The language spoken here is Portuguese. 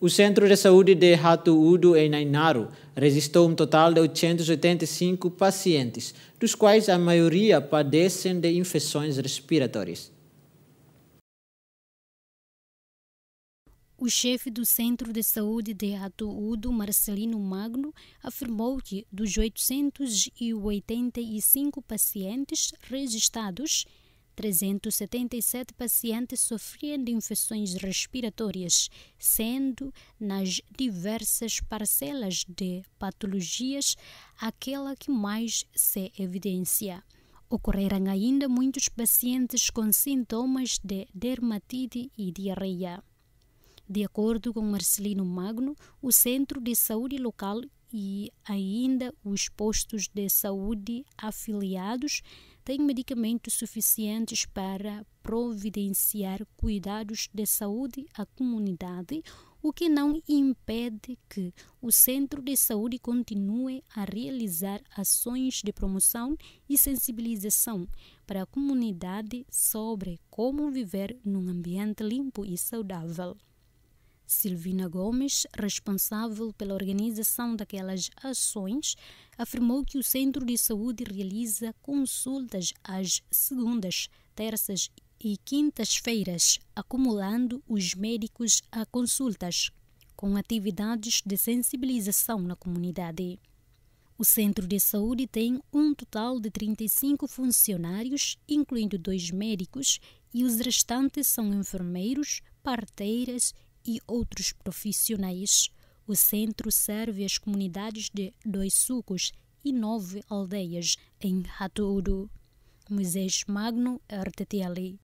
O Centro de Saúde de Hatuudo, em Nainaru registrou um total de 885 pacientes, dos quais a maioria padecem de infecções respiratórias. O chefe do Centro de Saúde de Atuúdo, Marcelino Magno, afirmou que dos 885 pacientes registrados, 377 pacientes sofriam de infecções respiratórias, sendo nas diversas parcelas de patologias aquela que mais se evidencia. Ocorreram ainda muitos pacientes com sintomas de dermatite e diarreia. De acordo com Marcelino Magno, o Centro de Saúde Local e ainda os postos de saúde afiliados têm medicamentos suficientes para providenciar cuidados de saúde à comunidade, o que não impede que o centro de saúde continue a realizar ações de promoção e sensibilização para a comunidade sobre como viver num ambiente limpo e saudável. Silvina Gomes, responsável pela organização daquelas ações, afirmou que o Centro de Saúde realiza consultas às segundas, terças e quintas-feiras, acumulando os médicos a consultas, com atividades de sensibilização na comunidade. O centro de saúde tem um total de 35 funcionários, incluindo dois médicos, e os restantes são enfermeiros, parteiras e outros profissionais, o centro serve as comunidades de dois sucos e nove aldeias em Hatouro. Moisés Magno RTTL